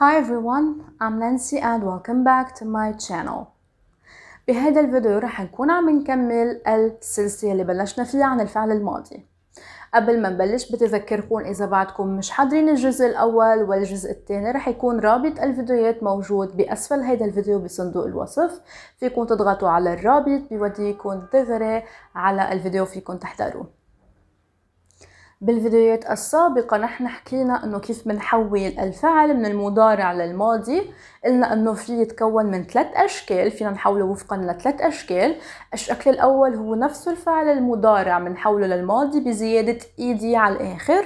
Hi everyone, I'm Nancy and welcome back to my channel. بهذا الفيديو رح نكون عم نكمل السلسلة اللي بلشنا فيها عن الفعل الماضي. قبل ما نبلش بتذكركم إذا بعدكم مش حاضرين الجزء الأول والجزء الثاني رح يكون رابط الفيديوهات موجود بأسفل هيدا الفيديو بصندوق الوصف فيكم تضغطوا على الرابط بيوديكم دغري على الفيديو فيكم تحضروه بالفيديوهات السابقة نحن حكينا انه كيف بنحول الفعل من المضارع للماضي قلنا انه في يتكون من ثلاث اشكال فينا نحوله وفقا لثلاث اشكال الشكل الاول هو نفس الفعل المضارع بنحوله للماضي بزيادة ايدي e على الاخر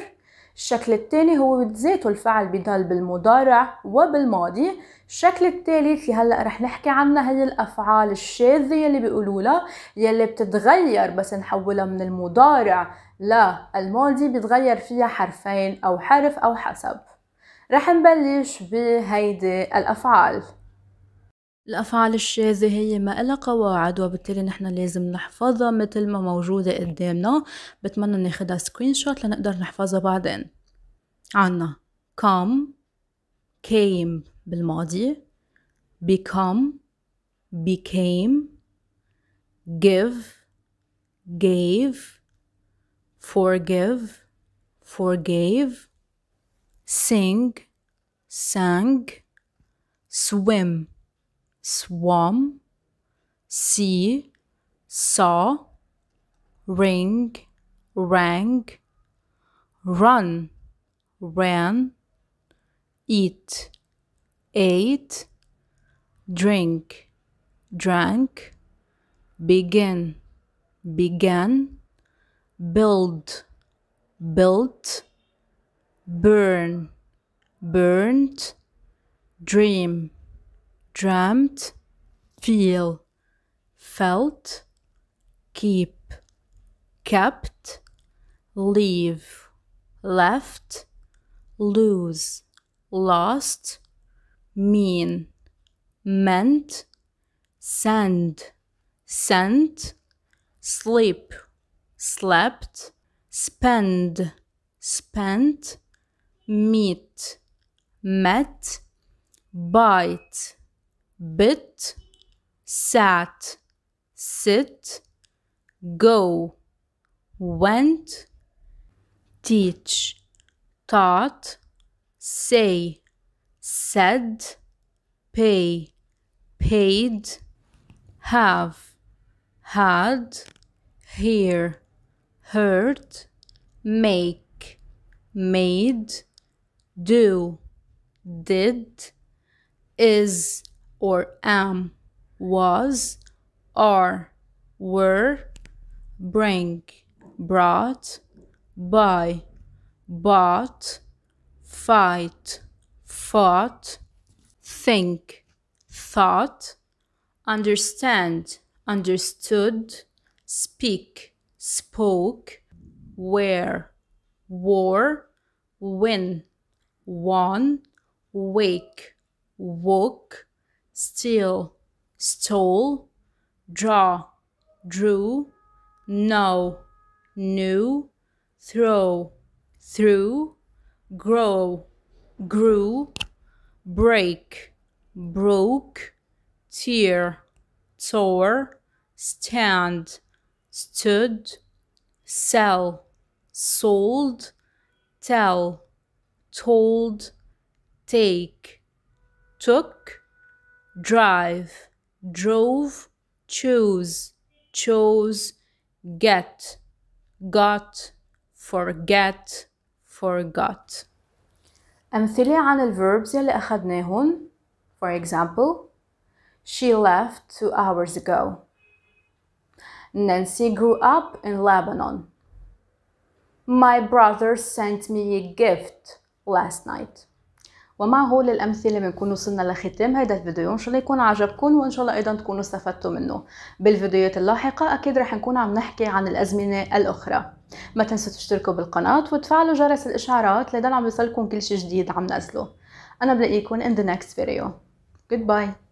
الشكل الثاني هو بذاته الفعل بضل بالمضارع وبالماضي الشكل الثالث اللي هلا رح نحكي عنها هي الافعال الشاذه يلي بيقولوا لها يلي بتتغير بس نحولها من المضارع للماضي بيتغير فيها حرفين او حرف او حسب رح نبلش بهيدي الافعال الأفعال الشاذة هي ما إلها قواعد وبالتالي نحن لازم نحفظها مثل ما موجودة قدامنا بتمنى ناخدها سكرين شوت لنقدر نحفظها بعدين عنا come came بالماضي become became give gave forgive forgave sing sang swim swarm, see, saw, ring, rang, run, ran, eat, ate, drink, drank, begin, began, build, built, burn, burnt, dream, dreamt, feel, felt, keep, kept, leave, left, lose, lost, mean, meant, send, sent, sleep, slept, spend, spent, meet, met, bite, bit, sat, sit, go, went, teach, taught, say, said, pay, paid, have, had, hear, heard, make, made, do, did, is, or am, was, are, were, bring, brought, buy, bought, fight, fought, think, thought, understand, understood, speak, spoke, wear, wore, win, won, wake, woke, steal, stole, draw, drew, know, knew, throw, threw, grow, grew, break, broke, tear, tore, stand, stood, sell, sold, tell, told, take, took, drive, drove, choose, chose, get, got, forget, forgot. أمثلة عن الverbs يلي أخدناهن For example, she left two hours ago. Nancy grew up in Lebanon. My brother sent me a gift last night. هول الأمثلة بنكون وصلنا لختام هذا الفيديو ان شاء الله يكون عجبكم وان شاء الله ايضا تكونوا استفدتوا منه بالفيديوهات اللاحقه اكيد رح نكون عم نحكي عن الازمنه الاخرى ما تنسوا تشتركوا بالقناه وتفعلوا جرس الاشعارات لضل عم يوصلكم كل شيء جديد عم نزله انا بلاقيكم in the next video goodbye